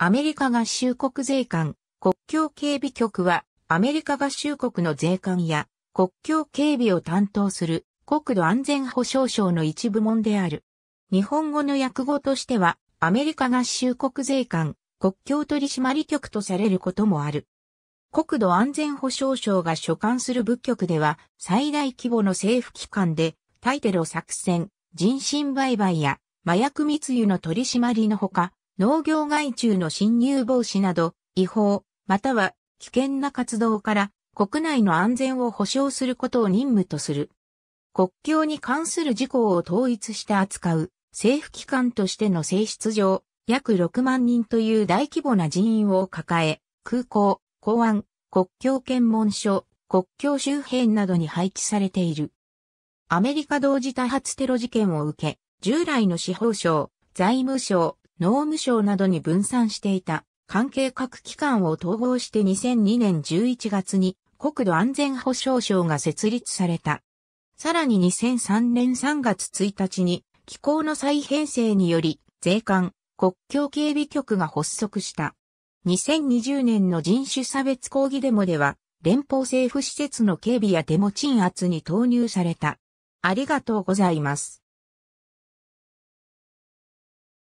アメリカ合衆国税関、国境警備局は、アメリカ合衆国の税関や国境警備を担当する国土安全保障省の一部門である。日本語の訳語としては、アメリカ合衆国税関、国境取締局とされることもある。国土安全保障省が所管する部局では、最大規模の政府機関で、対テロ作戦、人身売買や麻薬密輸の取締りのほか、農業害虫の侵入防止など、違法、または危険な活動から国内の安全を保障することを任務とする。国境に関する事項を統一して扱う政府機関としての性質上、約6万人という大規模な人員を抱え、空港、港湾、国境検問所、国境周辺などに配置されている。アメリカ同時多発テロ事件を受け、従来の司法省、財務省、農務省などに分散していた関係各機関を統合して2002年11月に国土安全保障省が設立された。さらに2003年3月1日に機構の再編成により税関国境警備局が発足した。2020年の人種差別抗議デモでは連邦政府施設の警備やデモ鎮圧に投入された。ありがとうございます。